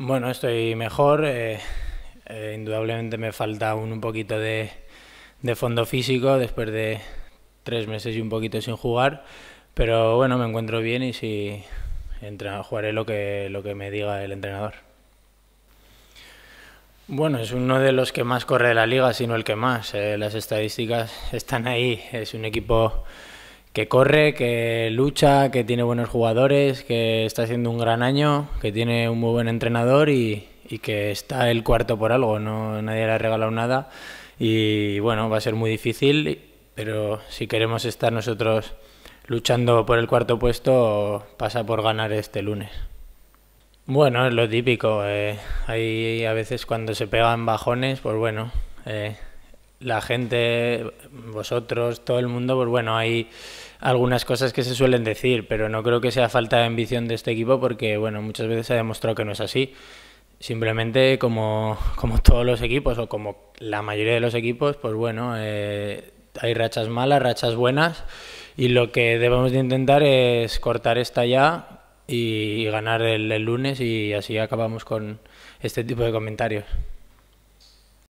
Bueno, estoy mejor. Eh, eh, indudablemente me falta aún un poquito de, fondo físico después de tres meses y un poquito sin jugar. Pero bueno, me encuentro bien y si entra, jugaré lo que, lo que me diga el entrenador. Bueno, es uno de los que más corre la liga, sino el que más. Eh, las estadísticas están ahí. Es un equipo que corre, que lucha, que tiene buenos jugadores, que está haciendo un gran año, que tiene un muy buen entrenador y, que está el cuarto por algo, no nadie le ha regalado nada y bueno, va a ser muy difícil, pero si queremos estar nosotros luchando por el cuarto puesto, pasa por ganar este lunes. Bueno, es lo típico, eh. hay a veces cuando se pegan bajones, pues bueno, eh, la gente, vosotros, todo el mundo, pues bueno, hay algunas cosas que se suelen decir, pero no creo que sea falta de ambición de este equipo porque, bueno, muchas veces se ha demostrado que no es así. Simplemente como, todos los equipos o como la mayoría de los equipos, pues bueno, eh, hay rachas malas, rachas buenas y lo que debemos de intentar es cortar esta ya y, ganar el lunes y así acabamos con este tipo de comentarios.